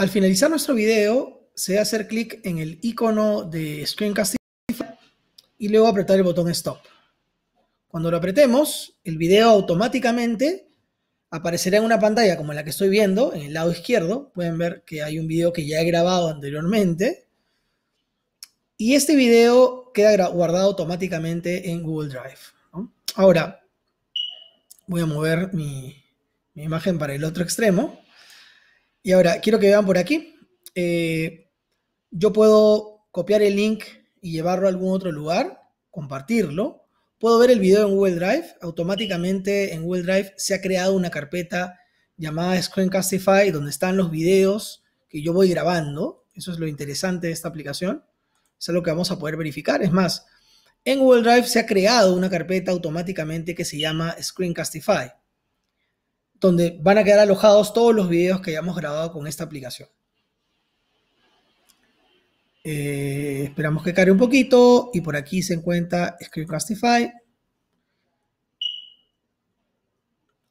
Al finalizar nuestro video, se debe hacer clic en el icono de Screencasting y luego apretar el botón Stop. Cuando lo apretemos, el video automáticamente aparecerá en una pantalla como la que estoy viendo, en el lado izquierdo. Pueden ver que hay un video que ya he grabado anteriormente. Y este video queda guardado automáticamente en Google Drive. Ahora, voy a mover mi imagen para el otro extremo. Y ahora, quiero que vean por aquí. Eh, yo puedo copiar el link y llevarlo a algún otro lugar, compartirlo. Puedo ver el video en Google Drive. Automáticamente en Google Drive se ha creado una carpeta llamada Screencastify donde están los videos que yo voy grabando. Eso es lo interesante de esta aplicación. Es lo que vamos a poder verificar. Es más, en Google Drive se ha creado una carpeta automáticamente que se llama Screencastify donde van a quedar alojados todos los videos que hayamos grabado con esta aplicación. Eh, esperamos que cargue un poquito y por aquí se encuentra Screencastify.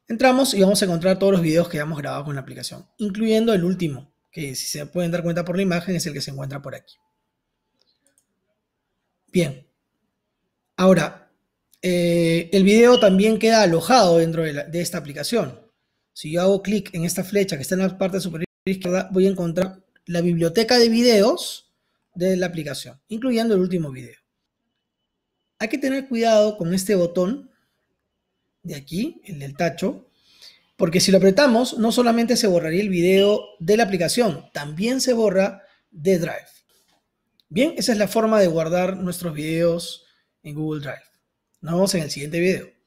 Entramos y vamos a encontrar todos los videos que hayamos grabado con la aplicación, incluyendo el último, que si se pueden dar cuenta por la imagen es el que se encuentra por aquí. Bien. Ahora, eh, el video también queda alojado dentro de, de esta aplicación si yo hago clic en esta flecha que está en la parte superior izquierda, voy a encontrar la biblioteca de videos de la aplicación, incluyendo el último video. Hay que tener cuidado con este botón de aquí, el del tacho, porque si lo apretamos, no solamente se borraría el video de la aplicación, también se borra de Drive. Bien, esa es la forma de guardar nuestros videos en Google Drive. Nos vemos en el siguiente video.